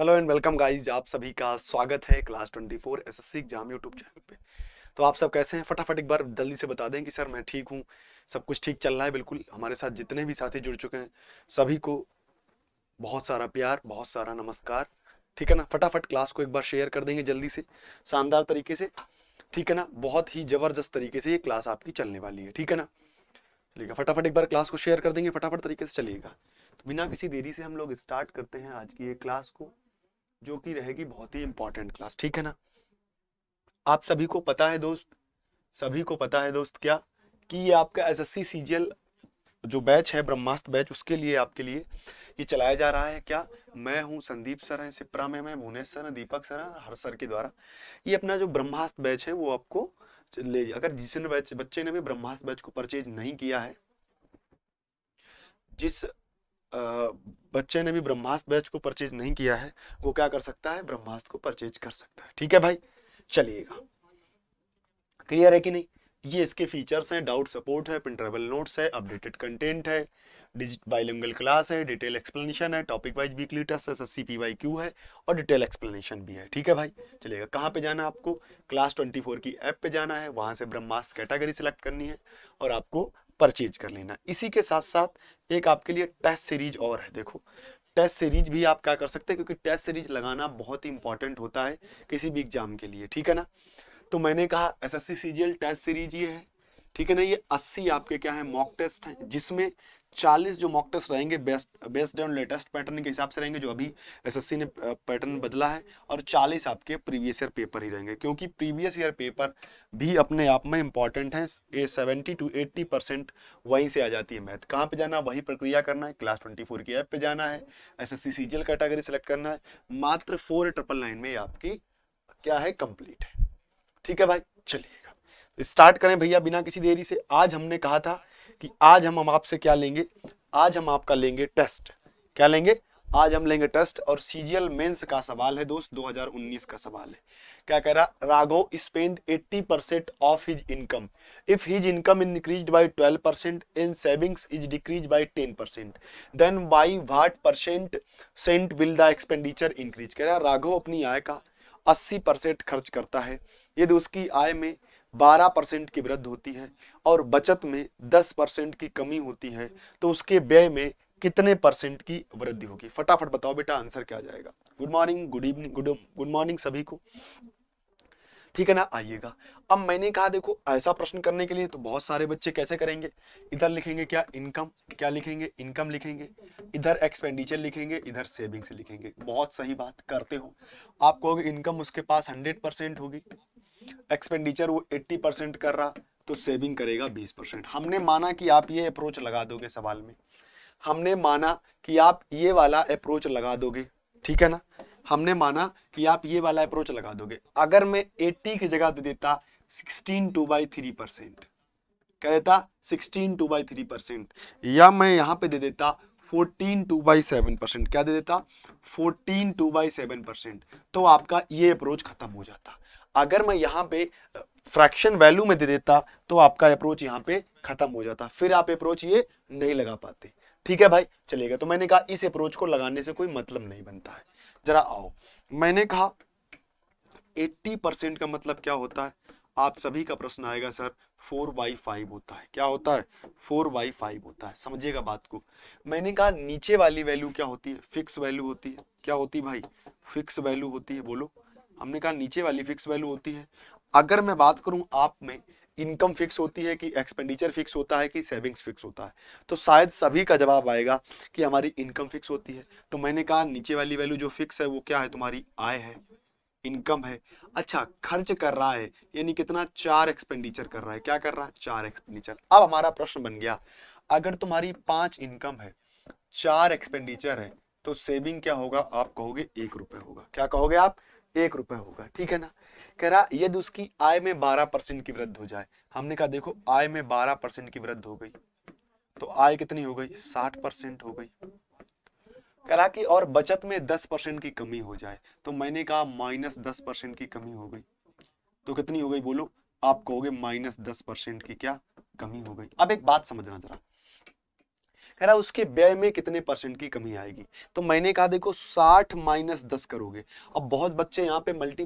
Hello and welcome guys आप सभी का स्वागत है class 24 C exam YouTube channel पे तो आप सब कैसे हैं फटाफट एक बार जल्दी से बता दें कि सर मैं ठीक हूँ सब कुछ ठीक चल रहा है बिल्कुल हमारे साथ जितने भी साथी जुड़ चुके हैं सभी को बहुत सारा प्यार बहुत सारा नमस्कार ठीक है ना फटाफट क्लास को एक बार शेयर कर देंगे जल्दी से शानदार तरीके से ठीक है ना बहुत ही जबरदस्त तरीके से ये क्लास आपकी चलने वाली है ठीक है ना चलिएगा फटाफट एक बार क्लास को शेयर कर देंगे फटाफट तरीके से चलिएगा तो बिना किसी देरी से हम लोग स्टार्ट करते हैं आज की ये क्लास को जो कि रहेगी बहुत ही इंपॉर्टेंट क्लास ठीक है ना आप सभी को पता है दोस्त सभी को पता है दोस्त क्या कि ये आपका एस एस जो बैच है ब्रह्मास्त्र बैच उसके लिए आपके लिए ये चलाया जा रहा है क्या मैं हूँ संदीप सर है सिप्रा में मैं भुवनेश सर हैं दीपक सर है हर सर के द्वारा ये अपना जो ब्रह्मास्त्र बैच है वो आपको ले अगर जिसने बच्चे ने भी ब्रह्मास्त्र बैच को परचेज नहीं किया है जिस बच्चे ने भी ब्रह्मास्त्र बैच को परचेज नहीं किया है वो क्या कर सकता है ब्रह्मास्त्र को परचेज कर सकता है ठीक है भाई चलिएगा क्लियर है कि नहीं ये इसके फीचर्स हैं डाउट सपोर्ट है प्रिंटरेबल नोट्स है अपडेटेड कंटेंट है डिजिट बाइलिंगल क्लास है डिटेल एक्सप्लेनेशन है topic wise weekly test S S C P Y Q है और डिटेल एक्सप्लेनेशन भी है ठीक है भाई चलिएगा कहाँ पे जाना आपको क्लास ट्वेंटी फोर की ऐप पे जाना है वहाँ से ब्रह्मास्त्र कैटेगरी सेलेक्ट करनी है और आपको परचेज कर लेना इसी के साथ साथ एक आपके लिए टेस्ट सीरीज और है देखो टेस्ट सीरीज भी आप क्या कर सकते हैं क्योंकि टेस्ट सीरीज लगाना बहुत ही इंपॉर्टेंट होता है किसी भी एग्जाम के लिए ठीक है ना तो मैंने कहा एस एस टेस्ट सीरीज ये है ठीक है ना ये अस्सी आपके क्या है मॉक टेस्ट है जिसमें 40 जो मॉक टेस्ट रहेंगे best based on latest pattern के हिसाब से रहेंगे जो अभी एसएससी ने पैटर्न बदला है और 40 आपके प्रीवियस ईयर पेपर ही रहेंगे क्योंकि प्रीवियस ईयर पेपर भी अपने आप में इंपॉर्टेंट हैं ये 70 टू 80 परसेंट वहीं से आ जाती है मैथ कहाँ पे जाना वही प्रक्रिया करना है क्लास ट्वेंटी फोर की ऐप पे जाना है एस एस कैटेगरी सेलेक्ट करना है मात्र फोर ट्रिपल नाइन में आपकी क्या है कंप्लीट है ठीक है भाई चलिएगा स्टार्ट तो करें भैया बिना किसी देरी से आज हमने कहा था कि आज हम हम आपसे क्या लेंगे आज हम आपका लेंगे टेस्ट क्या लेंगे आज हम लेंगे टेस्ट और सीजीएल मेंस का सवाल है दोस्त 2019 का सवाल है क्या कह रहा Ragho spend 80 percent of his income if his income increase bye 12 percent and savings is decrease by 10 percent then by what percent Saint will the expenditure increase कह रहा राघो अपनी आय का 80 परसेंट खर्च करता है यदि उसकी आय में 12 परसेंट की वृद्धि होती है और बचत में दस परसेंट की कमी होती है तो उसके व्यय में कितने परसेंट की वृद्धि होगी फटाफट बताओ बेटा आंसर क्या जाएगा good morning good evening good good morning सभी को ठीक है ना आइएगा अब मैंने कहा देखो ऐसा प्रश्न करने के लिए तो बहुत सारे बच्चे कैसे करेंगे इधर लिखेंगे क्या इनकम क्या लिखेंगे इनकम लिखेंगे इधर एक्सपेंडिचर लिखेंगे इधर सेविंग्स लिखेंगे बहुत सही बात करते हो आप कहोगे इनकम उसके पास हंड्रेड परसेंट होगी एक्सपेंडिचर वो एट्टी परसेंट कर रहा तो सेविंग करेगा बीस परसेंट हमने माना कि आप ये अप्रोच लगा दोगे सवाल में हमने माना कि आप ये वाला अप्रोच लगा दोगे ठीक है ना हमने माना कि आप ये वाला अप्रोच लगा दोगे अगर मैं एट्टी की जगह दे देता sixteen two by three percent कह देता sixteen two by three percent या मैं यहाँ पे दे देता fourteen two by seven percent क्या दे देता fourteen two by seven percent तो आपका ये अप्रोच खत्म हो जाता अगर मैं यहाँ पे फ्रैक्शन वैल्यू में दे देता तो आपका अप्रोच यहाँ पे खत्म हो जाता फिर आप अप्रोच ये नहीं लगा पाते ठीक है भाई चलेगा तो मैंने कहा इस अप्रोच को लगाने से कोई मतलब नहीं बनता है जरा आओ मैंने कहा 80 परसेंट का मतलब क्या होता है आप सभी का प्रश्न आएगा सर फोर बाई फाइव होता है क्या होता है फोर बाई फाइव होता है समझिएगा बात को मैंने कहा नीचे वाली वैल्यू क्या होती है फिक्स वैल्यू होती है क्या होती है भाई फिक्स वैल्यू होती है बोलो हमने कहा नीचे वाली फिक्स वैल्यू होती है अगर मैं बात करूं आप में इनकम फिक्स होती है कि एक्सपेंडिचर फिक्स होता है कि सेविंग्स फिक्स होता है तो शायद सभी का जवाब आएगा कि हमारी इनकम फिक्स होती है तो मैंने कहा नीचे वाली वैल्यू जो फिक्स है वो क्या है तुम्हारी आय है इनकम है अच्छा खर्च कर रहा है यानी कितना चार एक्सपेंडिचर कर रहा है क्या कर रहा है चार एक्सपेंडिचर अब हमारा प्रश्न बन गया अगर तुम्हारी पांच इनकम है चार एक्सपेंडिचर है तो सेविंग क्या होगा आप कहोगे एक रुपए होगा क्या कहोगे आप एक रुपए होगा ठीक है ना कह रहा यदि उसकी आय में बारह परसेंट की वृद्धि हो जाए हमने कहा देखो आय में बारह परसेंट की वृद्धि हो गई तो आय कितनी हो गई साठ परसेंट हो गई कह रहा कि और बचत में दस परसेंट की कमी हो जाए तो मैंने कहा माइनस दस परसेंट की कमी हो गई तो कितनी हो गई बोलो आप कहोगे माइनस दस परसेंट की क्या कमी हो गई अब एक बात समझना जरा कह रहा उसके व्यय में कितने परसेंट की कमी आएगी तो मैंने कहा देखो साठ माइनस दस करोगे अब बहुत बच्चे यहाँ पे मल्टी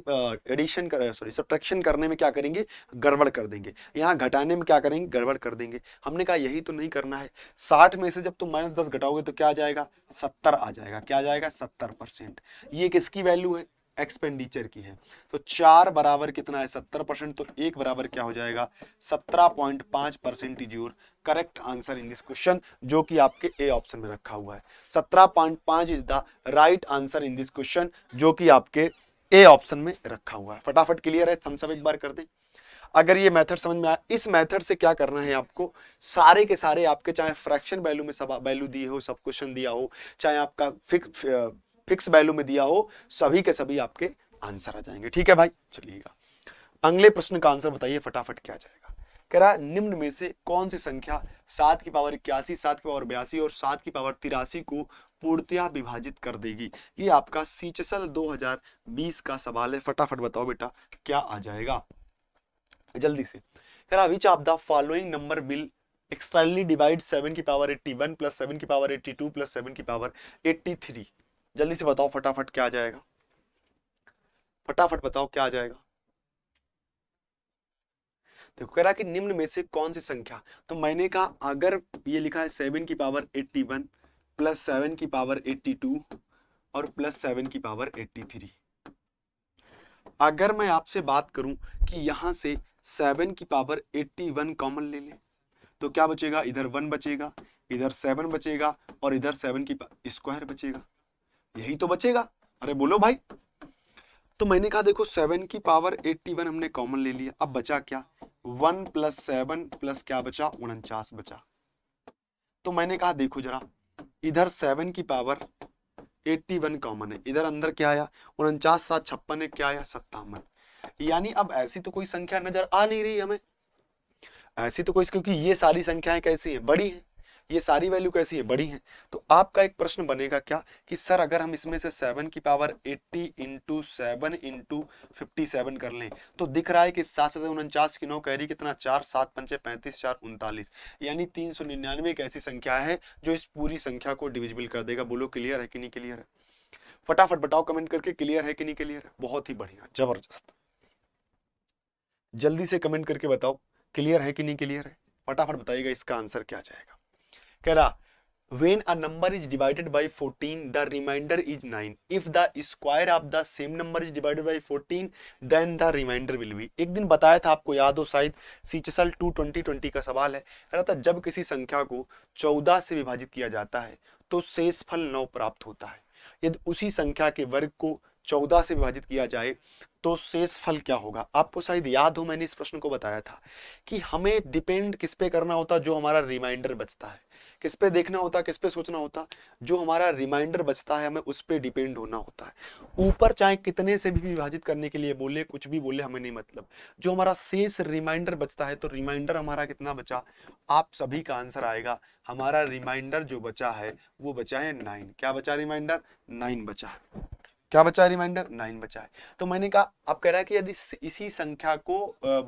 एडिशन कर सॉरी सब्ट्रैक्शन करने में क्या करेंगे गड़बड़ कर देंगे यहाँ घटाने में क्या करेंगे गड़बड़ कर देंगे हमने कहा यही तो नहीं करना है साठ में से जब तुम माइनस दस घटाओगे तो क्या आ जाएगा सत्तर आ जाएगा क्या आ जाएगा सत्तर परसेंट ये किसकी वैल्यू है एक्सपेंडिचर की है तो चार बराबर कितना है सत्तर परसेंट तो एक बराबर क्या हो जाएगा सत्रह पॉइंट पांच percent is your correct answer in this question जो कि आपके ए ऑप्शन में रखा हुआ है सत्रह पॉइंट पांच is the right answer in this question जो कि आपके ए ऑप्शन में रखा हुआ है फटाफट क्लियर है थम्सअप एक बार कर दें अगर ये मेथड समझ में आया इस मेथड से क्या करना है आपको सारे के सारे आपके चाहे फ्रैक्शन वैल्यू में सब वैल्यू दिए हो सब क्वेश्चन दिया हो चाहे आपका फिक्स फिक्स वैल्यू में दिया हो सभी के सभी आपके आंसर आ जाएंगे ठीक है भाई चलिएगा अगले प्रश्न का आंसर बताइए फटाफट क्या जाएगा कह रहा है निम्न में से कौन सी संख्या सात की पावर इक्यासी सात की पावर बयासी और सात की पावर तिरासी को पूर्णतया विभाजित कर देगी ये आपका सीचसल 2020 का सवाल है फटाफट बताओ बेटा क्या आ जाएगा जल्दी से कह रहा which of the following number will externally divide seven की power eighty one plus seven की power eighty two plus seven की पावर एट्टी थ्री जल्दी से बताओ फटाफट क्या आ जाएगा फटाफट बताओ क्या आ जाएगा देखो कह रहा कि निम्न में से कौन सी संख्या तो मैंने कहा अगर ये लिखा है सेवन की power eighty one plus seven की पावर एट्टी टू और प्लस सेवन की पावर एट्टी थ्री अगर मैं आपसे बात करूं कि यहां से सेवन की पावर एट्टी वन कॉमन ले लें तो क्या बचेगा इधर वन बचेगा इधर सेवन बचेगा और इधर सेवन की स्क्वायर बचेगा यही तो बचेगा अरे बोलो भाई तो मैंने कहा देखो सेवन की पावर एट्टी वन हमने कॉमन ले लिया अब बचा क्या वन प्लस सेवन प्लस क्या बचा उनचास बचा तो मैंने कहा देखो जरा इधर सेवन की पावर एट्टी वन कॉमन है इधर अंदर क्या आया उनचास सात छप्पन है क्या आया सत्तावन यानी अब ऐसी तो कोई संख्या नजर आ नहीं रही हमें ऐसी तो कोई क्योंकि ये सारी संख्याएं कैसी है बड़ी है ये सारी वैल्यू कैसी है बड़ी है तो आपका एक प्रश्न बनेगा क्या कि सर अगर हम इसमें से सेवन की power eighty into seven into fifty seven कर लें तो दिख रहा है कि सात सौ उनचास की नौ कैरी कितना चार सात पंचे पैंतीस चार उनतालीस यानी तीन सौ निन्यानवे एक ऐसी संख्या है जो इस पूरी संख्या को डिविजिबल कर देगा बोलो क्लियर है कि नहीं क्लियर है फटाफट बताओ कमेंट करके क्लियर है कि नहीं क्लियर है बहुत ही बढ़िया जबरदस्त जल्दी से कमेंट करके बताओ क्लियर है कि नहीं क्लियर है फटाफट बताइएगा इसका आंसर क्या जाएगा कह रहा when a number is divided by fourteen the remainder is nine if the square of the same number is divided by fourteen then the remainder will be एक दिन बताया था आपको याद हो शायद सीचसल ट्वेंटी ट्वेंटी का सवाल है कह रहा था जब किसी संख्या को चौदह से विभाजित किया जाता है तो शेष फल नौ प्राप्त होता है यदि उसी संख्या के वर्ग को चौदह से विभाजित किया जाए तो शेष फल क्या होगा आपको शायद याद हो मैंने इस प्रश्न को बताया था कि हमें डिपेंड किस पे करना होता जो हमारा रिमाइंडर बचता है किस पे देखना होता किस पे सोचना होता जो हमारा रिमाइंडर बचता है हमें उस पर डिपेंड होना होता है ऊपर चाहे कितने से भी विभाजित करने के लिए बोले कुछ भी बोले हमें नहीं मतलब जो हमारा शेष रिमाइंडर बचता है तो रिमाइंडर हमारा कितना बचा आप सभी का आंसर आएगा हमारा रिमाइंडर जो बचा है वो बचा है नाइन क्या बचा रिमाइंडर नाइन बचा है क्या बचा है रिमाइंडर नाइन बचा है तो मैंने कहा आप कह रहा है कि यदि इसी संख्या को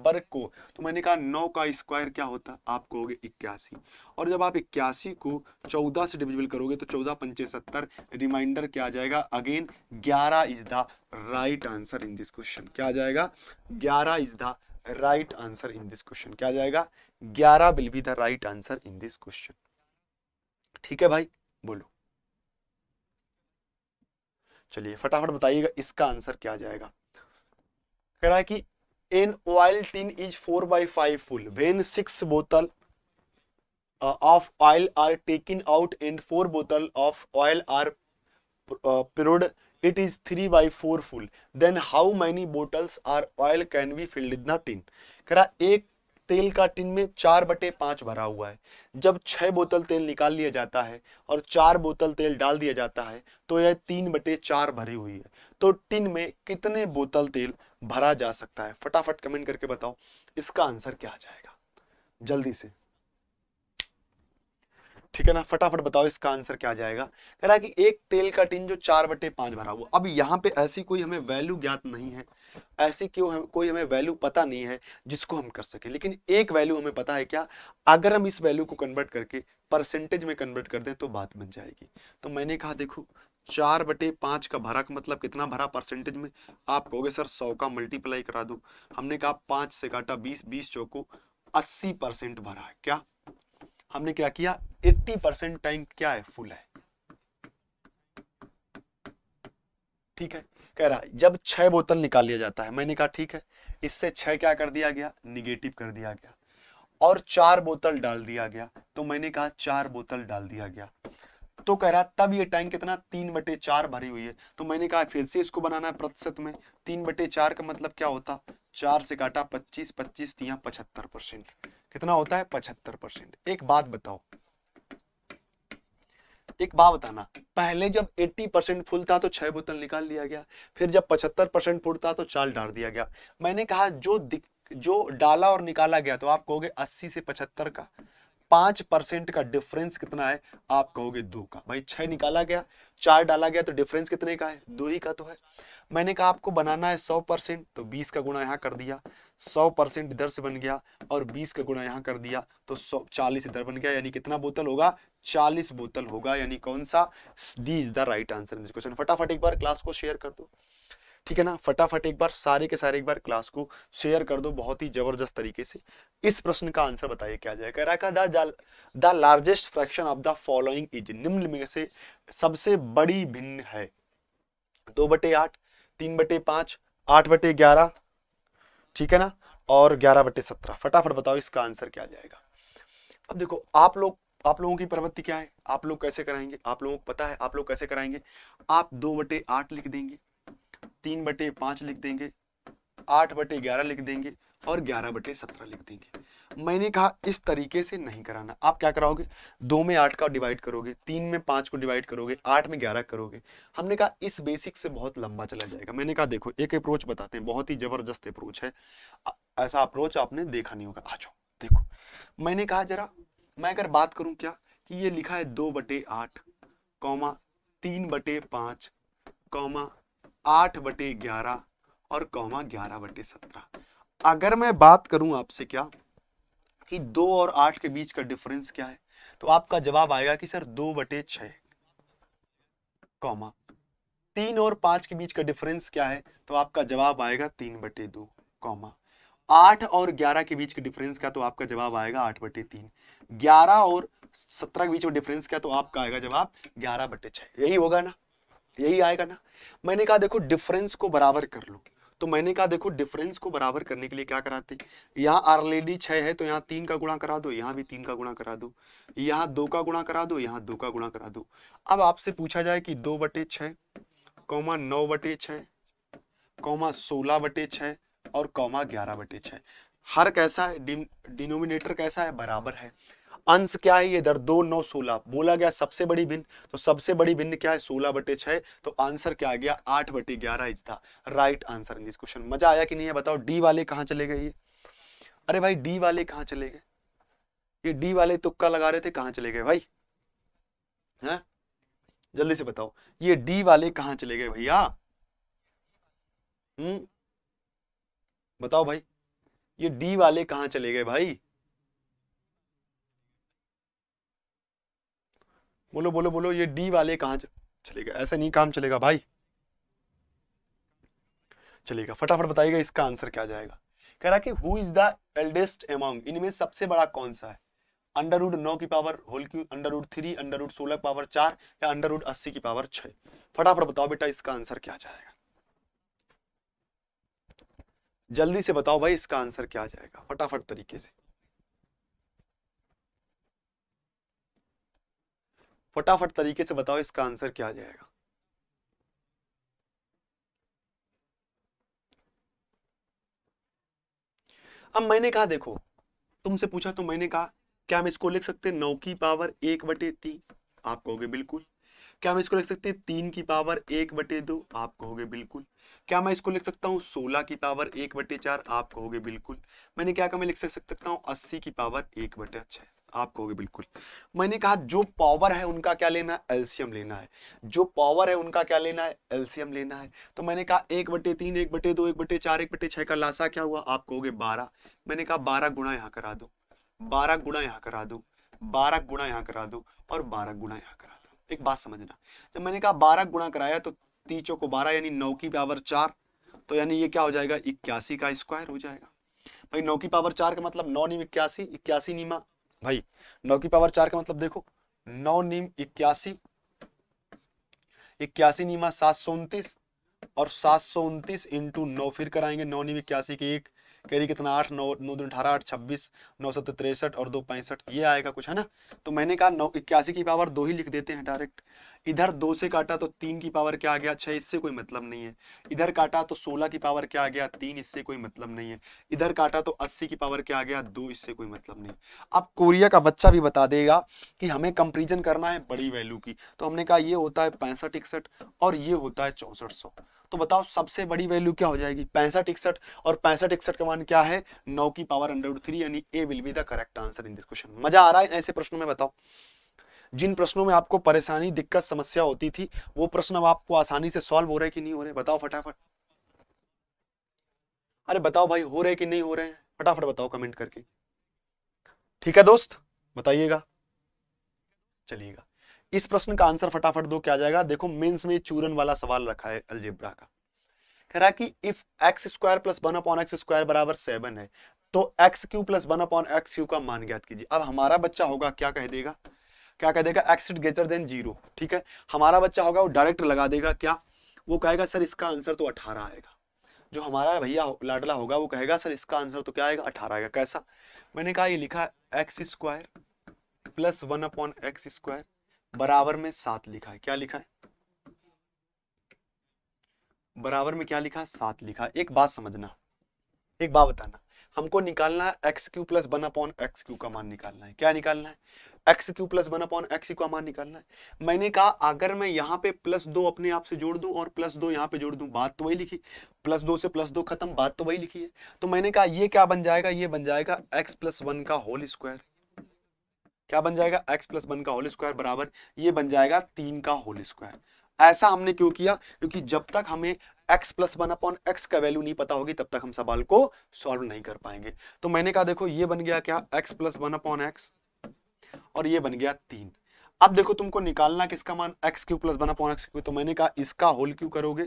वर्ग को तो मैंने कहा नौ का स्क्वायर क्या होता है आप कहोगे इक्यासी और जब आप इक्यासी को चौदह से डिविजिबल करोगे तो चौदह पंचे सत्तर रिमाइंडर क्या आ जाएगा अगेन ग्यारह is the right answer in this question क्या आ जाएगा ग्यारह is the right answer in this question क्या आ जाएगा ग्यारह will be the right answer in this question ठीक है भाई बोलो चलिए फटाफट बताइएगा इसका आंसर क्या जाएगा कह रहा है कि an oil tin is four by five full when six बोतल of oil are taken out and four बोतल ऑफ ऑयल आर प्रोड it is 3 by 4 full then how many bottles or oil can be filled in the tin करा एक तेल का tin में चार बटे पांच भरा हुआ है जब छह बोतल तेल निकाल लिया जाता है और चार बोतल तेल डाल दिया जाता है तो यह तीन बटे चार भरी हुई है तो टिन में कितने बोतल तेल भरा जा सकता है फटाफट कमेंट करके बताओ इसका आंसर क्या आ जाएगा जल्दी से ठीक है ना फटाफट बताओ इसका आंसर क्या जाएगा कह रहा है कि एक तेल का टिन जो चार बटे पांच भरा हुआ अब यहाँ पे ऐसी कोई हमें वैल्यू ज्ञात नहीं है ऐसी क्यों हम कोई हमें वैल्यू पता नहीं है जिसको हम कर सकें लेकिन एक वैल्यू हमें पता है क्या अगर हम इस वैल्यू को कन्वर्ट करके परसेंटेज में कन्वर्ट कर दें तो बात बन जाएगी तो मैंने कहा देखो चार बटे पाँच का भरा का मतलब कितना भरा परसेंटेज में आप कहोगे सर सौ का मल्टीप्लाई करा दो हमने कहा पाँच से काटा बीस बीस चौको अस्सी परसेंट भरा है क्या हमने क्या किया एट्टी परसेंट टैंक क्या है फुल है ठीक है कह रहा जब छह बोतल निकाल लिया जाता है मैंने कहा ठीक है इससे छह क्या कर दिया गया निगेटिव कर दिया गया और चार बोतल डाल दिया गया तो मैंने कहा चार बोतल डाल दिया गया तो कह रहा तब ये टैंक कितना तीन बटे चार भरी हुई है तो मैंने कहा फिर से इसको बनाना है प्रतिशत में तीन बटे चार का मतलब क्या होता चार से काटा पच्चीस पच्चीस दिया पचहत्तर परसेंट कितना होता है पचहत्तर परसेंट एक बात बताओ एक बात बताना पहले जब 80 परसेंट फुल था तो छह बोतल निकाल लिया गया फिर जब 75 परसेंट फुल था तो चाल डाल दिया गया मैंने कहा जो जो डाला और निकाला गया तो आप कहोगे 80 से 75 का पांच परसेंट का डिफरेंस कितना है आप कहोगे दो का भाई छह निकाला गया चार डाला गया तो डिफरेंस कितने का है दो ही का तो है मैंने कहा आपको बनाना है सौ परसेंट तो बीस का गुणा यहाँ कर दिया सौ परसेंट इधर से बन गया और बीस का गुणा यहाँ कर दिया तो सौ चालीस इधर बन गया यानी कितना बोतल होगा चालीस बोतल होगा यानी कौन सा D is the right answer in this question फटाफट एक बार क्लास को शेयर कर दो ठीक है ना फटाफट एक बार सारे के सारे एक बार क्लास को शेयर कर दो बहुत ही जबरदस्त तरीके से इस प्रश्न का आंसर बताइए क्या जाएगा रखा the largest fraction of the following is निम्न में से सबसे बड़ी भिन्न है दो बटे आठ तीन बटे पांच आठ बटे ग्यारह ठीक है ना और ग्यारह बटे सत्रह फटाफट बताओ इसका आंसर क्या जाएगा अब देखो आप लोग आप लोगों की प्रवृत्ति क्या है आप लोग कैसे कराएंगे आप लोगों को पता है आप लोग कैसे कराएंगे आप दो बटे आठ लिख देंगे तीन बटे पांच लिख देंगे आठ बटे ग्यारह लिख देंगे और ग्यारह बटे सत्रह लिख देंगे मैंने कहा इस तरीके से नहीं कराना आप क्या कराओगे दो में आठ का डिवाइड करोगे तीन में पाँच को डिवाइड करोगे आठ में ग्यारह करोगे हमने कहा इस बेसिक से बहुत लंबा चला जाएगा मैंने कहा देखो एक अप्रोच बताते हैं बहुत ही जबरदस्त अप्रोच है ऐसा अप्रोच आपने देखा नहीं होगा आ जाओ देखो मैंने कहा जरा मैं अगर बात करूं क्या कि ये लिखा है दो बटे आठ कौमा तीन बटे पाँच कौमा आठ बटे ग्यारह और कौमा ग्यारह बटे सत्रह अगर मैं बात करूं आपसे क्या कि दो और आठ के बीच का डिफरेंस क्या है तो आपका जवाब आएगा कि सर दो बटे छह कॉमा तीन और पांच के बीच का डिफरेंस क्या है तो आपका जवाब आएगा तीन बटे दो कॉमा आठ और ग्यारह के बीच के डिफरेंस क्या तो आपका जवाब आएगा आठ बटे तीन ग्यारह और सत्रह के बीच में डिफरेंस क्या तो आपका आएगा जवाब ग्यारह बटे छह यही होगा ना यही आएगा ना मैंने कहा देखो डिफरेंस को बराबर कर लो तो मैंने कहा देखो डिफरेंस को बराबर करने के लिए क्या कराते यहाँ ऑलरेडी छह है तो यहाँ तीन का गुणा करा दो यहाँ भी तीन का गुणा करा दो यहाँ दो का गुणा करा दो यहाँ दो का गुणा करा दो अब आपसे पूछा जाए कि दो बटे छह कौमा नौ बटे छह कौमा सोलह बटे छह और कौमा ग्यारह बटे छह हर कैसा है डिनोमिनेटर कैसा है बराबर है अंश क्या है ये इधर दो नौ सोलह बोला गया सबसे बड़ी भिन्न तो सबसे बड़ी भिन्न क्या है सोलह बटे छह तो आंसर क्या आ गया आठ बटे ग्यारह इज था राइट आंसर इन क्वेश्चन मजा आया कि नहीं है बताओ डी वाले कहाँ चले गए ये अरे भाई डी वाले कहाँ चले गए ये डी वाले तुक्का लगा रहे थे कहाँ चले गए भाई है जल्दी से बताओ ये डी वाले कहाँ चले गए भैया हम्म? बताओ भाई ये डी वाले कहाँ चले गए भाई बोलो बोलो बोलो ये डी वाले कहाँ चलेगा ऐसा नहीं काम चलेगा भाई चलेगा फटाफट बताइएगा इसका आंसर क्या जाएगा कह रहा कि who is the eldest amount इनमें सबसे बड़ा कौन सा है अंडर रूड नौ की power whole cube under root three under root सोलह पावर चार या अंडर रूड अस्सी की पावर छह फटाफट बताओ बेटा इसका आंसर क्या जाएगा जल्दी से बताओ भाई इसका आंसर क्या जाएगा फटाफट तरीके से फटाफट तरीके से बताओ इसका आंसर क्या आ जाएगा अब मैंने कहा देखो तुमसे पूछा तो मैंने कहा क्या हम इसको लिख सकते हैं नौ की पावर एक बटे तीन आप कहोगे बिल्कुल क्या हम इसको लिख सकते हैं तीन की पावर एक बटे दो आप कहोगे बिल्कुल क्या मैं इसको लिख सकता हूँ सोलह की पावर एक बटे चार आप कहोगे बिल्कुल मैंने क्या कहा मैं लिख सकता हूँ अस्सी की पावर एक बटे छह आप कहोगे बिल्कुल मैंने कहा जो पावर है उनका क्या लेना है एल्सियम लेना है जो पावर है उनका क्या लेना है एल्सियम लेना है तो मैंने कहा एक बटे तीन एक बटे दो एक बटे चार एक बटे छह का लासा क्या हुआ आप कहोगे बारह मैंने कहा बारह गुणा यहाँ करा दो बारह गुणा यहाँ करा दो बारह गुणा यहाँ करा दो और बारह गुणा यहाँ करा दो एक बात समझना जब मैंने कहा बारह गुणा कराया तो तीचो को बारह यानी नौ की पावर चार तो यानी ये क्या हो जाएगा इक्यासी का स्क्वायर हो जाएगा भाई नौ की पावर चार का मतलब नौ नीम इक्यासी इक्यासी नीमा भाई नौ की पावर चार का मतलब देखो नौ नीम इक्यासी इक्यासी नीमा सात सौ उनतीस और सात सौ उनतीस इंटू नौ फिर कराएंगे नौ नीम इक्यासी की एक कैरी कितना आठ नौ नौ दिन अठारह आठ छब्बीस नौ सत्तर तिरसठ और दो पैंसठ ये आएगा कुछ है ना तो मैंने कहा नौ इक्यासी की पावर दो ही लिख देते हैं डायरेक्ट इधर दो से काटा तो तीन की पावर क्या आ गया छह इससे कोई मतलब नहीं है इधर काटा तो सोलह की पावर क्या आ गया तीन इससे कोई मतलब नहीं है इधर काटा तो अस्सी की पावर क्या आ गया दो इससे कोई मतलब नहीं अब कोरिया का बच्चा भी बता देगा कि हमें कंपेरिजन करना है बड़ी वैल्यू की तो हमने कहा ये होता है पैंसठ इकसठ और ये होता है चौसठ सौ तो बताओ सबसे बड़ी वैल्यू क्या हो जाएगी पैंसठ इकसठ और पैंसठ इकसठ का मान क्या है नौ की पावर अंडर थ्री यानी A will be the correct answer in this question मजा आ रहा है ऐसे प्रश्नों में बताओ जिन प्रश्नों में आपको परेशानी दिक्कत समस्या होती थी वो प्रश्न अब आपको आसानी से सॉल्व हो रहे कि नहीं हो रहे बताओ फटाफट अरे बताओ भाई हो रहे कि नहीं हो रहे हैं फटाफट बताओ कमेंट करके ठीक है दोस्त बताइएगा चलिएगा इस प्रश्न का आंसर फटाफट दो क्या जाएगा देखो मेंस में चूरन वाला सवाल रखा है अलजेब्रा का कह रहा कि if x square plus one upon x square बराबर सेवन है तो x cube plus one upon x cube का मान ज्ञात कीजिए अब हमारा बच्चा होगा क्या कह देगा क्या कह देगा एक्स ग्रेटर देन जीरो ठीक है हमारा बच्चा होगा वो डायरेक्ट लगा देगा क्या वो कहेगा सर इसका आंसर तो अठारह आएगा जो हमारा भैया लाडला होगा वो कहेगा सर इसका आंसर तो क्या आएगा अठारह आएगा कैसा मैंने कहा ये लिखा x square plus one upon x square बराबर में सात लिखा है क्या लिखा है बराबर में क्या लिखा है सात लिखा एक बात समझना एक बात बताना हमको निकालना है x cube plus one upon x cube का मान निकालना है क्या निकालना है x cube plus one upon x का मान निकालना है मैंने कहा अगर मैं यहाँ पे प्लस दो अपने आप से जोड़ दूं और प्लस दो यहाँ पे जोड़ दूं बात तो वही लिखी प्लस दो से प्लस दो खत्म बात तो वही लिखी है तो मैंने कहा ये क्या बन जाएगा ये बन जाएगा एक्स प्लस वन का होल स्क्वायर क्या बन जाएगा एक्स प्लस वन का होल स्क्वायर बराबर ये बन जाएगा तीन का होल स्क्वायर ऐसा हमने क्यों किया क्योंकि जब तक हमें x plus one upon x का वैल्यू नहीं पता होगी तब तक हम सवाल को सॉल्व नहीं कर पाएंगे तो मैंने कहा देखो ये बन गया क्या x plus one upon x और ये बन गया तीन अब देखो तुमको निकालना किसका मान एक्स क्यू प्लस बना पाउन एक्स क्यू तो मैंने कहा इसका होल क्यू करोगे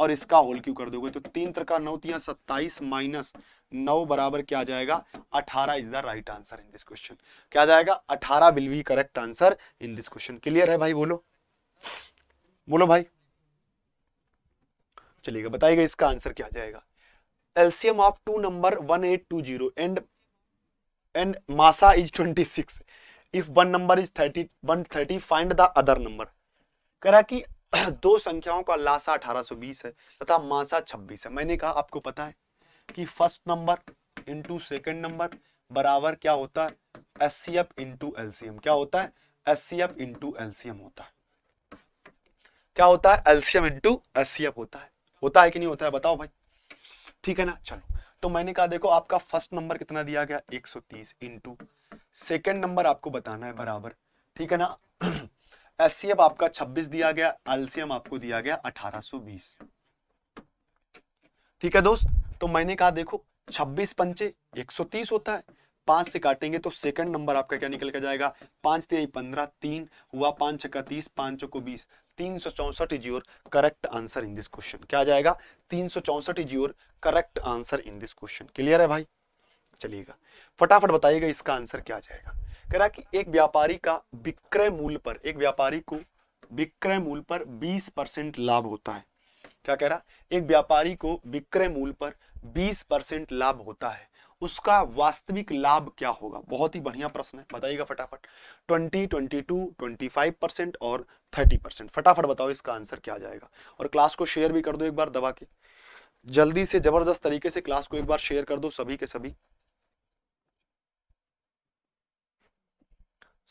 और इसका होल क्यू कर दोगे तो तीन तरह नौ तीन सत्ताईस माइनस नौ बराबर क्या जाएगा अठारह is the right answer in this question क्या जाएगा अठारह will be correct answer in this question clear है भाई बोलो बोलो भाई चलिएगा बताइएगा इसका आंसर क्या जाएगा LCM of two number one eight two zero and and मासा is twenty six if one number is thirty one thirty find the other number कह रहा कि दो संख्याओं का लासा 1820 है तथा मासा 26 है मैंने कहा आपको पता है कि first number into second number बराबर क्या होता है S C F into LCM क्या होता है S C F into LCM होता है क्या होता है LCM into S C F होता है होता है कि नहीं होता है बताओ भाई ठीक है ना चलो तो मैंने कहा देखो आपका फर्स्ट नंबर कितना दिया गया 130 सौ तीस इंटू सेकेंड नंबर आपको बताना है बराबर ठीक है ना एस आपका 26 दिया गया एलसीएम आपको दिया गया 1820 ठीक है दोस्त तो मैंने कहा देखो 26 पंचे 130 होता है पांच से काटेंगे तो सेकंड नंबर आपका क्या निकल के जाएगा पांच तेई पंद्रह तीन हुआ पांच छक्का तीस पांच को बीस तीन सौ चौसठ is your correct answer in this question क्या आ जाएगा तीन सौ चौसठ is your correct answer in this question clear है भाई चलिएगा फटाफट बताइएगा इसका आंसर क्या आ जाएगा कह रहा कि एक व्यापारी का विक्रय मूल्य पर एक व्यापारी को विक्रय मूल्य पर 20 परसेंट लाभ होता है क्या कह रहा एक व्यापारी को विक्रय मूल्य पर 20 परसेंट लाभ होता है उसका वास्तविक लाभ क्या होगा बहुत ही बढ़िया प्रश्न है बताइएगा फटाफट 20, 22, 25 परसेंट और 30 परसेंट फटाफट बताओ इसका आंसर क्या जाएगा और क्लास को शेयर भी कर दो एक बार दबा के जल्दी से जबरदस्त तरीके से क्लास को एक बार शेयर कर दो सभी के सभी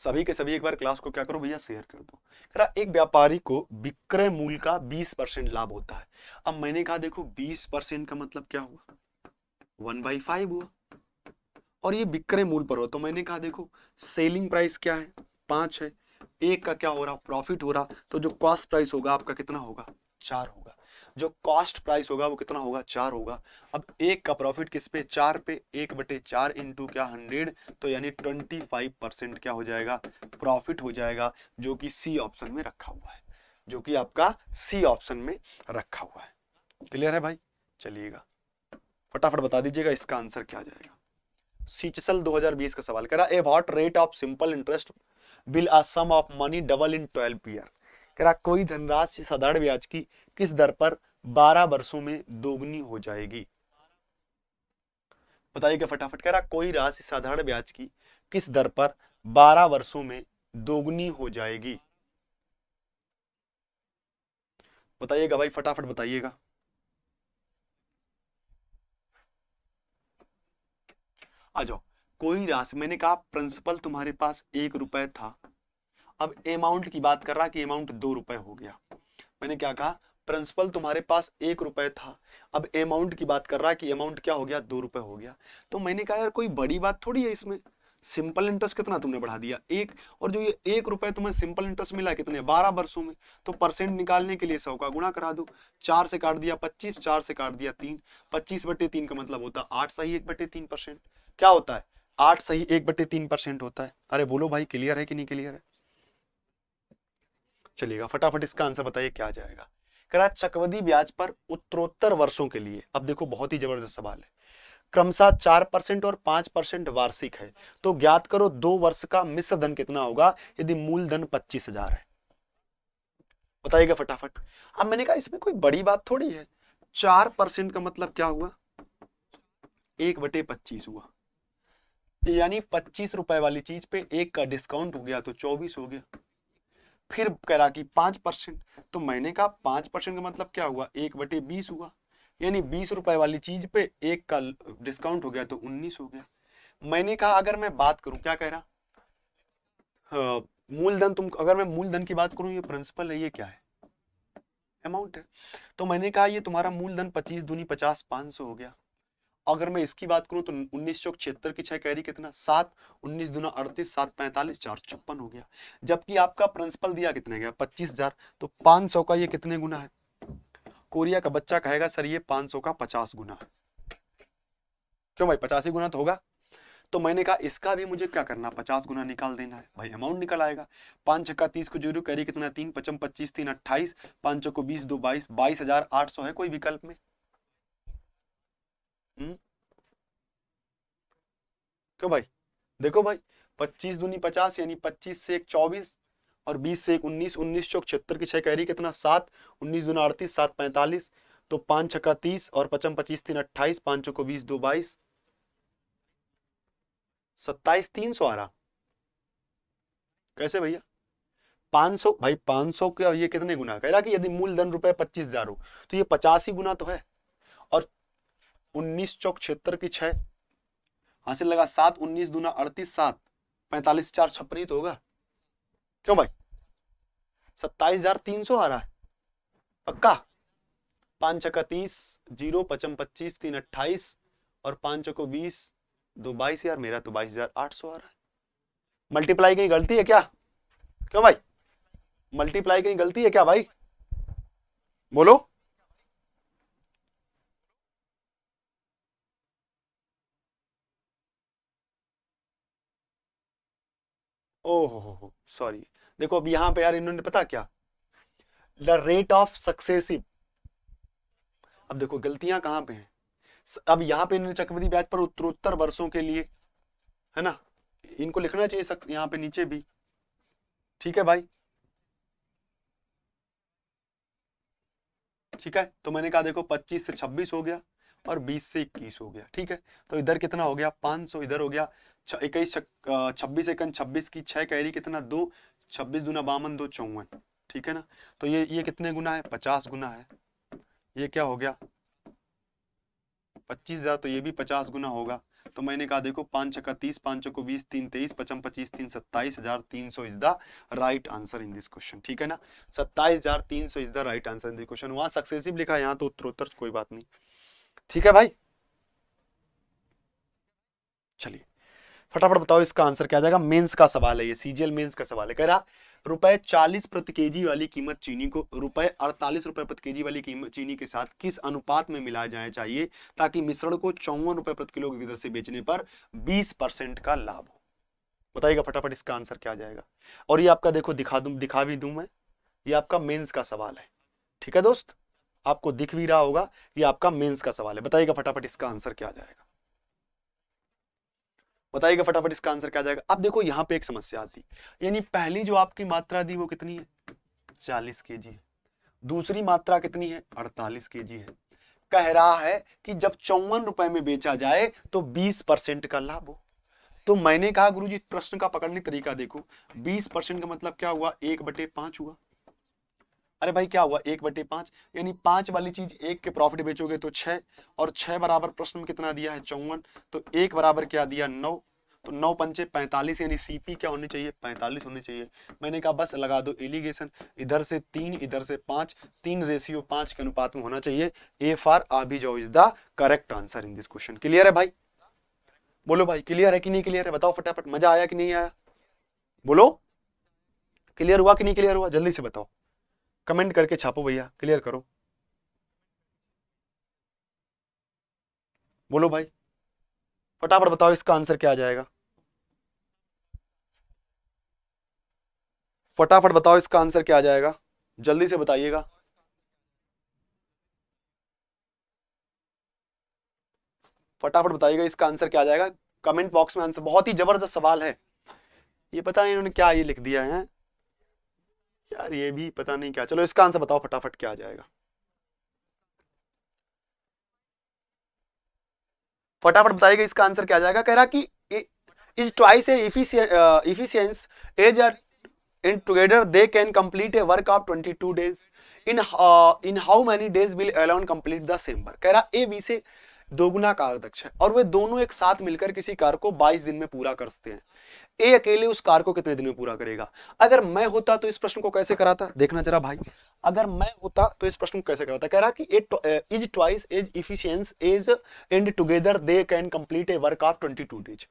सभी के सभी एक बार क्लास को क्या करो भैया शेयर कर दो एक व्यापारी को विक्रय मूल्य का 20 परसेंट लाभ होता है अब मैंने कहा देखो 20 परसेंट का मतलब क्या हुआ वन बाई फाइव हुआ और ये विक्रय मूल पर हो तो मैंने कहा देखो सेलिंग प्राइस क्या है पांच है एक का क्या हो रहा प्रॉफिट हो रहा तो जो कॉस्ट प्राइस होगा आपका कितना होगा चार होगा जो कॉस्ट प्राइस होगा वो कितना होगा चार होगा अब एक का प्रॉफिट किस पे चार पे एक बटे चार इंटू क्या हंड्रेड तो यानी ट्वेंटी फाइव परसेंट क्या हो जाएगा प्रॉफिट हो जाएगा जो कि सी ऑप्शन में रखा हुआ है जो कि आपका सी ऑप्शन में रखा हुआ है क्लियर है भाई चलिएगा फटाफट बता दीजिएगा इसका आंसर क्या जाएगा सीचसल 2020 का सवाल कह करा a what rate of simple interest will a sum of money double in 12 year कह रहा कोई धनराशि साधारण ब्याज की किस दर पर 12 वर्षों में दोगुनी हो जाएगी बताइएगा फटाफट कह रहा कोई राशि साधारण ब्याज की किस दर पर 12 वर्षों में दोगुनी हो जाएगी बताइएगा भाई फटाफट बताइएगा आ जाओ कोई राशि मैंने कहा प्रिंसिपल तुम्हारे पास एक रुपए था अब अमाउंट की बात कर रहा कि अमाउंट दो रुपए हो गया मैंने क्या कहा प्रिंसिपल तुम्हारे पास एक रुपए था अब अमाउंट की बात कर रहा कि अमाउंट क्या हो गया दो रुपए हो गया तो मैंने कहा यार कोई बड़ी बात थोड़ी है इसमें सिंपल इंटरेस्ट कितना तुमने बढ़ा दिया एक और जो ये एक रुपए तुम्हें सिंपल इंटरेस्ट मिला कितने बारह वर्षों में तो परसेंट निकालने के लिए सौ का गुणा करा दो चार से काट दिया पच्चीस चार से काट दिया तीन पच्चीस बटे तीन का मतलब होता आठ सही एक बटे तीन परसेंट क्या होता है आठ सही एक बटे तीन परसेंट होता है अरे बोलो भाई क्लियर है कि नहीं क्लियर है चलिएगा फटाफट इसका आंसर बताइए क्या जाएगा करा चक्रवृद्धि ब्याज पर उत्तरोत्तर वर्षों के लिए अब देखो बहुत ही जबरदस्त सवाल है क्रमशः चार परसेंट और पांच परसेंट वार्षिक है तो ज्ञात करो दो वर्ष का मिश्र धन कितना होगा यदि मूलधन पच्चीस हजार है बताइएगा फटाफट अब मैंने कहा इसमें कोई बड़ी बात थोड़ी है चार परसेंट का मतलब क्या हुआ एक बटे पच्चीस हुआ यानी पच्चीस रुपए वाली चीज पे एक का डिस्काउंट हो गया तो चौबीस हो गया फिर कह रहा कि पांच परसेंट तो मैंने कहा पांच परसेंट का मतलब क्या हुआ एक बटे बीस हुआ यानी बीस रुपए वाली चीज पे एक का डिस्काउंट हो गया तो उन्नीस हो गया मैंने कहा अगर मैं बात करूं क्या कह रहा मूलधन तुम अगर मैं मूलधन की बात करूं ये प्रिंसिपल है ये क्या है अमाउंट है तो मैंने कहा ये तुम्हारा मूलधन पच्चीस दूनी पचास पांच सौ हो गया अगर मैं इसकी बात करूं तो उन्नीस सौ छिहत्तर की छह कैरी कितना सात उन्नीस दुना अड़तीस सात पैंतालीस चार छप्पन हो गया जबकि आपका प्रिंसिपल दिया कितने गया पच्चीस हजार तो पांच सौ का ये कितने गुना है कोरिया का बच्चा कहेगा सर ये पांच सौ का पचास गुना क्यों भाई पचास ही गुना तो होगा तो मैंने कहा इसका भी मुझे क्या करना पचास गुना निकाल देना है भाई अमाउंट निकल आएगा पांच छक्का तीस को जीरो कैरी कितना तीन पचम पच्चीस तीन अट्ठाईस पांच को बीस दो बाईस बाईस हजार आठ सौ है कोई विकल्प में हम्म? क्यों भाई देखो भाई पच्चीस दूनी पचास यानी पच्चीस से एक चौबीस और बीस से एक उन्नीस उन्नीस चौक छिहत्तर की छह कह रही कितना सात उन्नीस दूना अड़तीस सात पैंतालीस तो पांच छक्का तीस और पचम पच्चीस तीन अट्ठाईस पांच चौको बीस दो बाईस सत्ताईस तीन सौ आ रहा कैसे भैया पांच सौ भाई पांच सौ का ये कितने गुना कह रहा कि यदि मूलधन रुपए पच्चीस हजार हो तो ये पचास ही गुना तो है और उन्नीस चौक छिहत्तर की छह हासिल लगा सात उन्नीस दूना अड़तीस सात पैंतालीस चार छप्पन ही तो होगा क्यों भाई सत्ताईस हजार तीन सौ आ रहा है पक्का पांच छक्का तीस जीरो पचम पच्चीस तीन अट्ठाईस और पांच को बीस दो बाईस हजार मेरा तो बाईस हजार आठ सौ आ रहा है मल्टीप्लाई कहीं गलती है क्या क्यों भाई मल्टीप्लाई कहीं गलती है क्या भाई बोलो ओहो हो सॉरी देखो अब यहां पे यार इन्होंने पता क्या द रेट ऑफ सक्सेसिव अब देखो गलतियां कहां पे हैं अब यहां पे इन्होंने चक्रवृद्धि ब्याज पर उत्तरोत्तर वर्षों के लिए है ना इनको लिखना चाहिए सक, यहाँ पे नीचे भी ठीक है भाई ठीक है तो मैंने कहा देखो 25 से 26 हो गया और 20 से 21 हो गया ठीक है तो इधर कितना हो गया 500 इधर हो गया इक्कीस छब्बीस एकन छब्बीस की छह कैरी कितना दो छब्बीस दूना बावन दो चौवन ठीक है ना तो ये ये कितने गुना है पचास गुना है ये क्या हो गया पच्चीस हजार तो ये भी पचास गुना होगा तो मैंने कहा देखो पांच छक्का तीस पांच छको बीस तीन तेईस पचम पच्चीस तीन सत्ताईस हजार तीन सौ is the right answer in this question ठीक है ना सत्ताईस हजार तीन सौ is the right answer in this question वहां सक्सेसिव लिखा है यहाँ तो उत्तरोत्तर कोई बात नहीं ठीक है भाई चलिए फटाफट बताओ इसका आंसर क्या जाएगा मेंस का सवाल है ये सीजीएल मेंस का सवाल है कह रहा रुपए चालीस प्रति केजी वाली कीमत चीनी को रुपए अड़तालीस रुपए प्रति केजी वाली कीमत चीनी के साथ किस अनुपात में मिलाया जाना चाहिए ताकि मिश्रण को चौवन रुपए प्रति किलो की दर से बेचने पर बीस परसेंट का लाभ हो बताइएगा फटाफट इसका आंसर क्या जाएगा और ये आपका देखो दिखा दू दिखा भी दू मैं ये आपका मेन्स का सवाल है ठीक है दोस्त आपको दिख भी रहा होगा ये आपका मेन्स का सवाल है बताइएगा फटाफट इसका आंसर क्या जाएगा बताइएगा फटाफट इसका आंसर क्या जाएगा अब देखो यहाँ पे एक समस्या आती यानी पहली जो आपकी मात्रा दी वो कितनी है चालीस के है दूसरी मात्रा कितनी है अड़तालीस के है कह रहा है कि जब चौवन रुपए में बेचा जाए तो बीस परसेंट का लाभ हो तो मैंने कहा गुरुजी प्रश्न का पकड़ने तरीका देखो बीस परसेंट का मतलब क्या हुआ एक बटे पांच हुआ अरे भाई क्या हुआ एक बटे पांच यानी पांच वाली चीज एक के प्रॉफिट बेचोगे तो छह और छह बराबर प्रश्न में कितना दिया है चौवन तो एक बराबर क्या दिया नौ तो नौ पंचे पैंतालीस यानी सीपी क्या होनी चाहिए पैंतालीस होनी चाहिए मैंने कहा बस लगा दो एलिगेशन इधर से तीन इधर से पांच तीन रेशियो पांच के अनुपात में होना चाहिए ए फार आबिजाओ is the correct answer in this question clear है भाई बोलो भाई क्लियर है कि नहीं क्लियर है बताओ फटाफट मजा आया कि नहीं आया बोलो क्लियर हुआ कि नहीं क्लियर हुआ जल्दी से बताओ कमेंट करके छापो भैया क्लियर करो बोलो भाई फटाफट बताओ इसका आंसर क्या आ जाएगा फटाफट बताओ इसका आंसर क्या आ जाएगा जल्दी से बताइएगा फटाफट बताइएगा इसका आंसर क्या आ जाएगा कमेंट बॉक्स में आंसर बहुत ही जबरदस्त सवाल है ये पता नहीं इन्होंने क्या ये लिख दिया है यार ये भी पता नहीं क्या चलो इसका आंसर बताओ फटाफट क्या आ जाएगा फटाफट बताइएगा इसका आंसर क्या आ जाएगा कह रहा कि is twice a efficiency as are in together they can complete a work of 22 days in in how many days will alone complete the same work कह रहा ए बी से दोगुना कार्य दक्ष है और वे दोनों एक साथ मिलकर किसी कार को 22 दिन में पूरा कर सकते हैं ए अकेले उस कार को कितने दिन में पूरा करेगा अगर मैं होता तो इस प्रश्न को कैसे कराता देखना जरा भाई अगर मैं होता तो इस प्रश्न को कैसे कराता कह रहा कि is twice is efficiency is and together they can complete a work of 22 days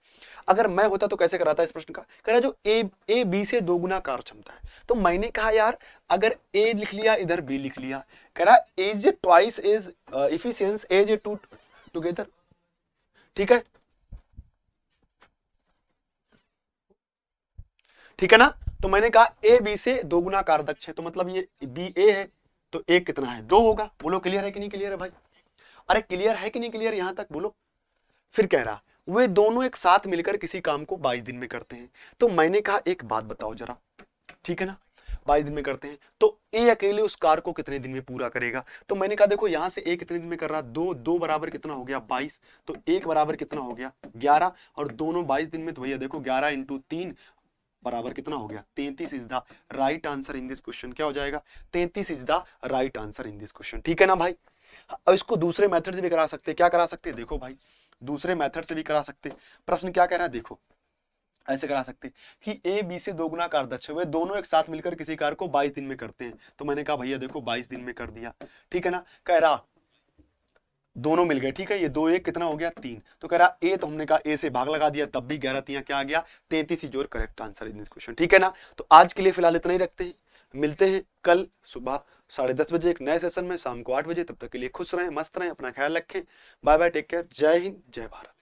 अगर मैं होता तो कैसे कराता इस प्रश्न का कह रहा जो ए ए बी से दोगुना कार क्षमता है तो मैंने कहा यार अगर ए लिख लिया इधर बी लिख लिया कह रहा as twice is efficiency as two together ठीक है ठीक है ना तो मैंने कहा ए बी से दो गुना कारदक्ष है तो मतलब ये बी ए है तो ए कितना है दो होगा बोलो क्लियर है कि नहीं क्लियर है भाई अरे क्लियर है कि नहीं क्लियर यहां तक बोलो फिर कह रहा वे दोनों एक साथ मिलकर किसी काम को बाईस दिन में करते हैं तो मैंने कहा एक बात बताओ जरा ठीक है ना बाईस दिन में करते हैं तो ए अकेले उस कार को कितने दिन में पूरा करेगा तो मैंने कहा देखो यहाँ से ए कितने दिन में कर रहा दो दो बराबर कितना हो गया बाईस तो एक बराबर कितना हो गया ग्यारह और दोनों बाईस दिन में तो भैया देखो ग्यारह इंटू तीन बराबर कितना हो गया तैतीस is the right answer in this question क्या हो जाएगा तैतीस is the right answer in this question ठीक है ना भाई अब इसको दूसरे मेथड से भी करा सकते हैं क्या करा सकते हैं देखो भाई दूसरे मेथड से भी करा सकते हैं प्रश्न क्या कह रहा है देखो ऐसे करा सकते हैं कि ए बी से दो गुना कार दक्ष हुए दोनों एक साथ मिलकर किसी कार को 22 दिन में करते हैं तो मैंने कहा भैया देखो 22 दिन में कर दिया ठीक है ना कह रहा दोनों मिल गए ठीक है ये दो एक कितना हो गया तीन तो कह रहा ए तो हमने कहा ए से भाग लगा दिया तब भी ग्यारह तीन क्या आ गया तैतीस इज और correct answer in this question ठीक है ना तो आज के लिए फिलहाल इतना ही रखते हैं मिलते हैं कल सुबह साढ़े दस बजे एक नए सेशन में शाम को आठ बजे तब तक के लिए खुश रहें मस्त रहें अपना ख्याल रखें बाय बाय टेक केयर जय हिंद जय भारत